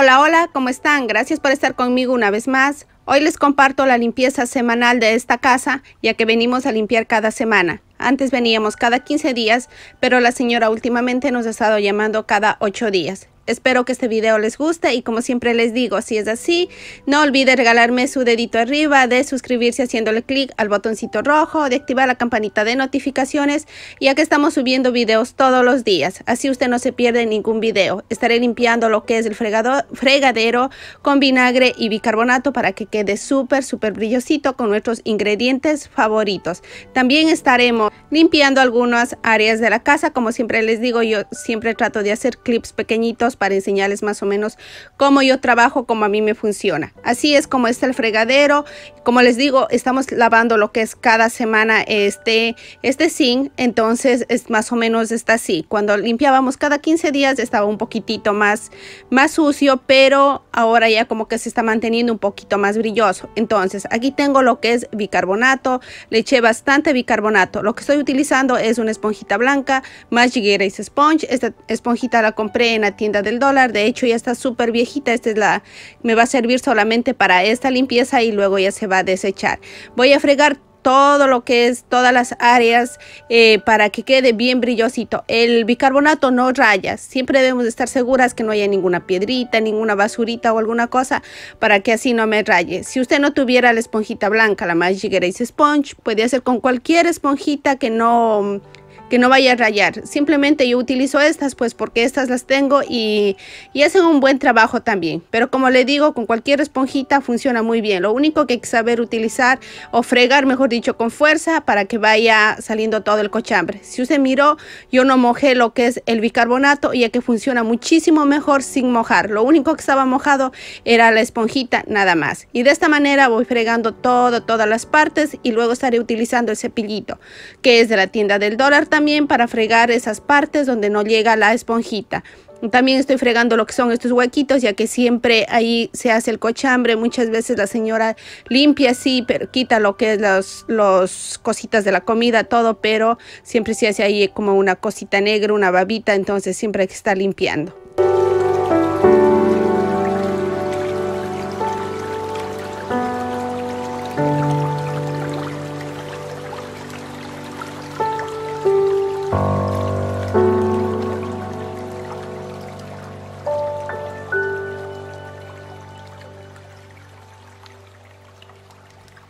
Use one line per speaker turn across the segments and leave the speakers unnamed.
Hola, hola, ¿cómo están? Gracias por estar conmigo una vez más. Hoy les comparto la limpieza semanal de esta casa, ya que venimos a limpiar cada semana. Antes veníamos cada 15 días, pero la señora últimamente nos ha estado llamando cada 8 días. Espero que este video les guste y como siempre les digo, si es así, no olvide regalarme su dedito arriba, de suscribirse haciéndole clic al botoncito rojo, de activar la campanita de notificaciones, ya que estamos subiendo videos todos los días, así usted no se pierde ningún video. Estaré limpiando lo que es el fregadero con vinagre y bicarbonato para que quede súper, súper brillosito con nuestros ingredientes favoritos. También estaremos limpiando algunas áreas de la casa, como siempre les digo, yo siempre trato de hacer clips pequeñitos para enseñarles más o menos cómo yo trabajo, cómo a mí me funciona. Así es como está el fregadero. Como les digo, estamos lavando lo que es cada semana este, este zinc, entonces es más o menos está así. Cuando limpiábamos cada 15 días estaba un poquitito más, más sucio, pero ahora ya como que se está manteniendo un poquito más brilloso. Entonces aquí tengo lo que es bicarbonato, le eché bastante bicarbonato. Lo que estoy utilizando es una esponjita blanca, más Jiguera y Sponge. Esta esponjita la compré en la tienda de el dólar. De hecho, ya está súper viejita. Esta es la me va a servir solamente para esta limpieza y luego ya se va a desechar. Voy a fregar todo lo que es todas las áreas eh, para que quede bien brillosito. El bicarbonato no raya. Siempre debemos estar seguras que no haya ninguna piedrita, ninguna basurita o alguna cosa para que así no me raye. Si usted no tuviera la esponjita blanca, la Magic Eraser Sponge, puede hacer con cualquier esponjita que no que no vaya a rayar. Simplemente yo utilizo estas pues porque estas las tengo y, hacen un buen trabajo también. Pero como le digo, con cualquier esponjita funciona muy bien. Lo único que hay que saber utilizar o fregar, mejor dicho, con fuerza para que vaya saliendo todo el cochambre. Si usted miró, yo no mojé lo que es el bicarbonato ya que funciona muchísimo mejor sin mojar. Lo único que estaba mojado era la esponjita nada más. Y de esta manera voy fregando todo, todas las partes y luego estaré utilizando el cepillito que es de la tienda del dólar también para fregar esas partes donde no llega la esponjita. También estoy fregando lo que son estos huequitos, ya que siempre ahí se hace el cochambre. Muchas veces la señora limpia, así pero quita lo que es las los cositas de la comida, todo, pero siempre se hace ahí como una cosita negra, una babita, entonces siempre hay que estar limpiando.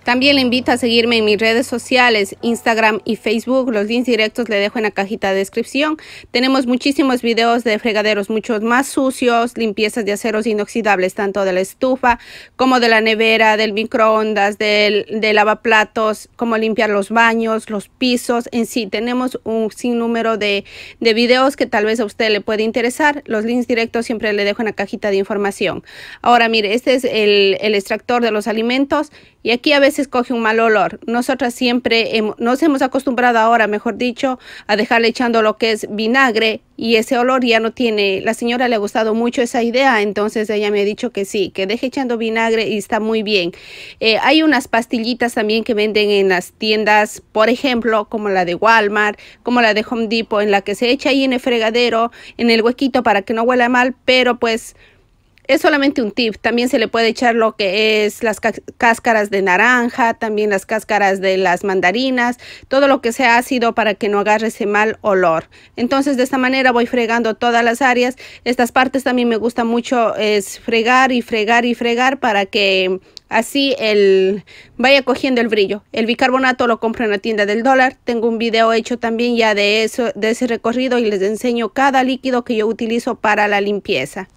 También le invito a seguirme en mis redes sociales, Instagram y Facebook. Los links directos le dejo en la cajita de descripción. Tenemos muchísimos videos de fregaderos, muchos más sucios, limpiezas de aceros inoxidables, tanto de la estufa como de la nevera, del microondas, del, lavaplatos, cómo limpiar los baños, los pisos. En sí, tenemos un sinnúmero de, de videos que tal vez a usted le puede interesar. Los links directos siempre le dejo en la cajita de información. Ahora, mire, este es el extractor de los alimentos. Y aquí a veces coge un mal olor. Nosotras siempre nos hemos acostumbrado ahora, mejor dicho, a dejarle echando lo que es vinagre y ese olor ya no tiene. La señora le ha gustado mucho esa idea, entonces ella me ha dicho que sí, que deje echando vinagre y está muy bien. Eh, hay unas pastillitas también que venden en las tiendas, por ejemplo, como la de Walmart, como la de Home Depot, en la que se echa ahí en el fregadero, en el huequito para que no huela mal, pero pues es solamente un tip. También se le puede echar lo que es las cáscaras de naranja, también las cáscaras de las mandarinas, todo lo que sea ácido para que no agarre ese mal olor. Entonces de esta manera voy fregando todas las áreas. Estas partes también me gusta mucho es fregar y fregar y fregar para que así el vaya cogiendo el brillo. El bicarbonato lo compro en la tienda del dólar. Tengo un video hecho también ya de eso, de ese recorrido y les enseño cada líquido que yo utilizo para la limpieza.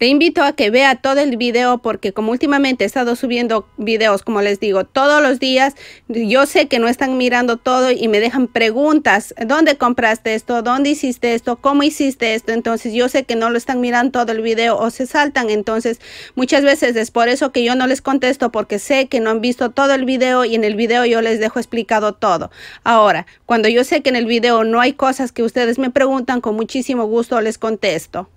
Te invito a que vea todo el video porque como últimamente he estado subiendo videos, como les digo, todos los días, yo sé que no están mirando todo y me dejan preguntas, ¿dónde compraste esto? ¿Dónde hiciste esto? ¿Cómo hiciste esto? Entonces yo sé que no lo están mirando todo el video o se saltan. Entonces muchas veces es por eso que yo no les contesto porque sé que no han visto todo el video y en el video yo les dejo explicado todo. Ahora, cuando yo sé que en el video no hay cosas que ustedes me preguntan, con muchísimo gusto les contesto.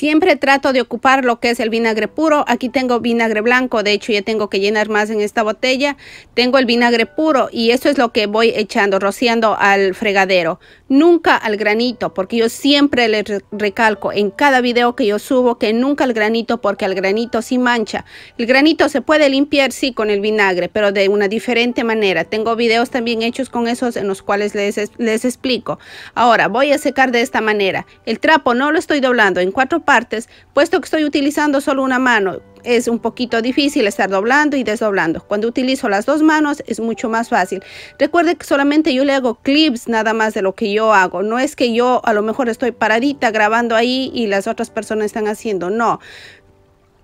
Siempre trato de ocupar lo que es el vinagre puro. Aquí tengo vinagre blanco, de hecho ya tengo que llenar más en esta botella. Tengo el vinagre puro y eso es lo que voy echando, rociando al fregadero. Nunca al granito, porque yo siempre le recalco en cada video que yo subo que nunca al granito, porque al granito sí mancha. El granito se puede limpiar sí con el vinagre, pero de una diferente manera. Tengo videos también hechos con esos en los cuales les, explico. Ahora voy a secar de esta manera. El trapo no lo estoy doblando en cuatro partes, puesto que estoy utilizando solo una mano, es un poquito difícil estar doblando y desdoblando. Cuando utilizo las dos manos es mucho más fácil. Recuerde que solamente yo le hago clips nada más de lo que yo hago. No es que yo a lo mejor estoy paradita grabando ahí y las otras personas están haciendo. No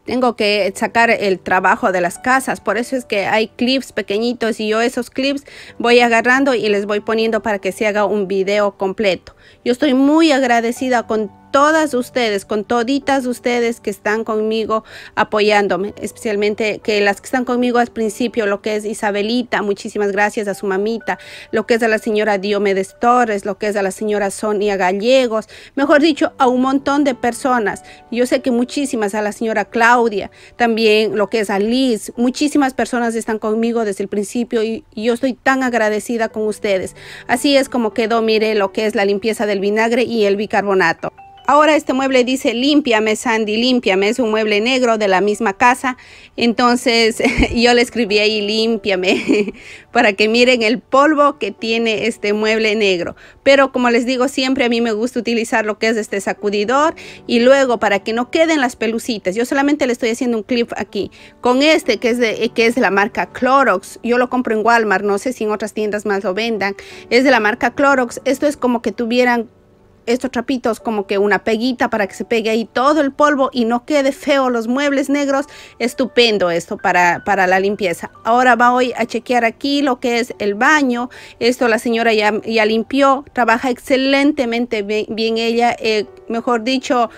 tengo que sacar el trabajo de las casas. Por eso es que hay clips pequeñitos y yo esos clips voy agarrando y les voy poniendo para que se haga un video completo. Yo estoy muy agradecida con todas ustedes, con toditas ustedes que están conmigo apoyándome, especialmente que las que están conmigo al principio, lo que es Isabelita, muchísimas gracias a su mamita, lo que es a la señora Diomedes Torres, lo que es a la señora Sonia Gallegos, mejor dicho, a un montón de personas. Yo sé que muchísimas, a la señora Claudia, también lo que es a Liz, muchísimas personas están conmigo desde el principio y, y yo estoy tan agradecida con ustedes. Así es como quedó, mire, lo que es la limpieza del vinagre y el bicarbonato. Ahora este mueble dice límpiame Sandy, límpiame, es un mueble negro de la misma casa. Entonces yo le escribí ahí límpiame para que miren el polvo que tiene este mueble negro. Pero como les digo siempre a mí me gusta utilizar lo que es este sacudidor y luego para que no queden las pelucitas. Yo solamente le estoy haciendo un clip aquí con este que es de, que es la marca Clorox. Yo lo compro en Walmart, no sé si en otras tiendas más lo vendan. Es de la marca Clorox. Esto es como que tuvieran estos trapitos como que una peguita para que se pegue ahí todo el polvo y no quede feo los muebles negros. Estupendo esto para, para la limpieza. Ahora voy a chequear aquí lo que es el baño. Esto la señora ya, ya limpió. Trabaja excelentemente bien, ella. Eh, mejor dicho,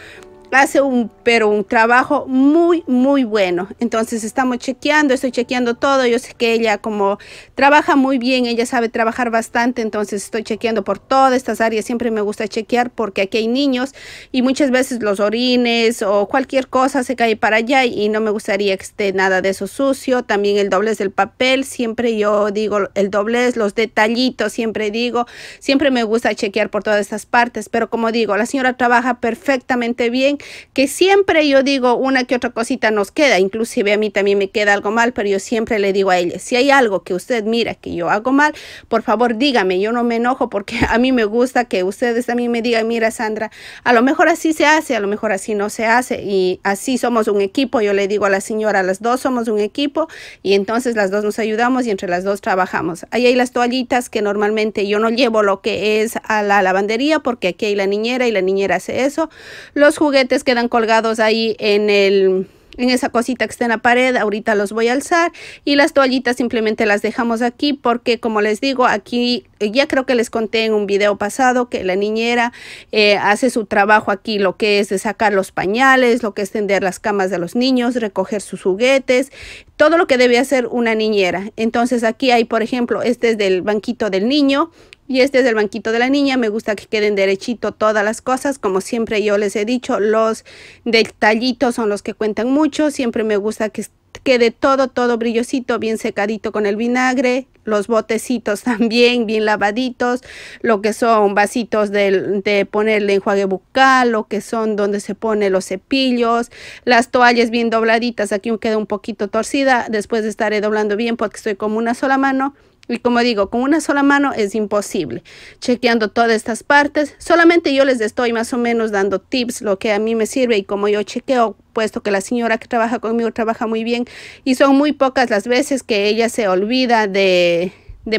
hace un, pero un trabajo muy, muy bueno. Entonces estamos chequeando, estoy chequeando todo. Yo sé que ella como trabaja muy bien, ella sabe trabajar bastante, entonces estoy chequeando por todas estas áreas. Siempre me gusta chequear porque aquí hay niños y muchas veces los orines o cualquier cosa se cae para allá y no me gustaría que esté nada de eso sucio. También el doblez del papel, siempre yo digo el doblez, los detallitos, siempre digo, siempre me gusta chequear por todas estas partes. Pero como digo, la señora trabaja perfectamente bien que siempre yo digo una que otra cosita nos queda, inclusive a mí también me queda algo mal, pero yo siempre le digo a ella, si hay algo que usted mira que yo hago mal, por favor dígame, yo no me enojo porque a mí me gusta que ustedes también me digan, mira Sandra, a lo mejor así se hace, a lo mejor así no se hace y así somos un equipo, yo le digo a la señora, las dos somos un equipo y entonces las dos nos ayudamos y entre las dos trabajamos. Ahí hay las toallitas que normalmente yo no llevo lo que es a la lavandería porque aquí hay la niñera y la niñera hace eso. Los juguetes quedan colgados ahí en el en esa cosita que está en la pared, ahorita los voy a alzar y las toallitas simplemente las dejamos aquí porque como les digo aquí eh, ya creo que les conté en un video pasado que la niñera eh, hace su trabajo aquí lo que es de sacar los pañales, lo que es tender las camas de los niños, recoger sus juguetes, todo lo que debe hacer una niñera. Entonces aquí hay por ejemplo este es del banquito del niño y este es el banquito de la niña, me gusta que queden derechito todas las cosas, como siempre yo les he dicho, los detallitos son los que cuentan mucho, siempre me gusta que quede todo, todo brillosito, bien secadito con el vinagre, los botecitos también bien lavaditos, lo que son vasitos de, de ponerle enjuague bucal, lo que son donde se pone los cepillos, las toallas bien dobladitas, aquí queda un poquito torcida, después estaré doblando bien porque estoy como una sola mano y como digo, con una sola mano es imposible. Chequeando todas estas partes, solamente yo les estoy más o menos dando tips, lo que a mí me sirve y como yo chequeo, puesto que la señora que trabaja conmigo trabaja muy bien y son muy pocas las veces que ella se olvida de,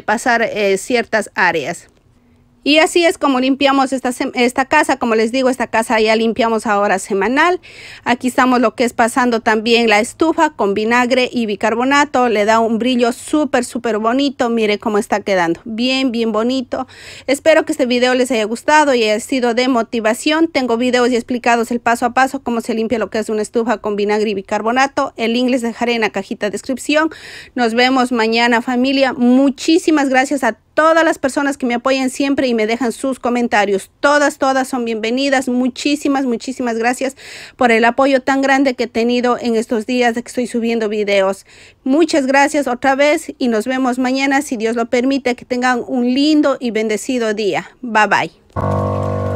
pasar eh, ciertas áreas. Y así es como limpiamos esta, esta, casa. Como les digo, esta casa ya limpiamos ahora semanal. Aquí estamos lo que es pasando también la estufa con vinagre y bicarbonato. Le da un brillo súper, súper bonito. Mire cómo está quedando. Bien, bien bonito. Espero que este video les haya gustado y haya sido de motivación. Tengo videos y explicados el paso a paso cómo se limpia lo que es una estufa con vinagre y bicarbonato. El link les dejaré en la cajita de descripción. Nos vemos mañana familia. Muchísimas gracias a todos todas las personas que me apoyan siempre y me dejan sus comentarios. Todas, todas son bienvenidas. Muchísimas, muchísimas gracias por el apoyo tan grande que he tenido en estos días de que estoy subiendo videos. Muchas gracias otra vez y nos vemos mañana si Dios lo permite. Que tengan un lindo y bendecido día. Bye bye.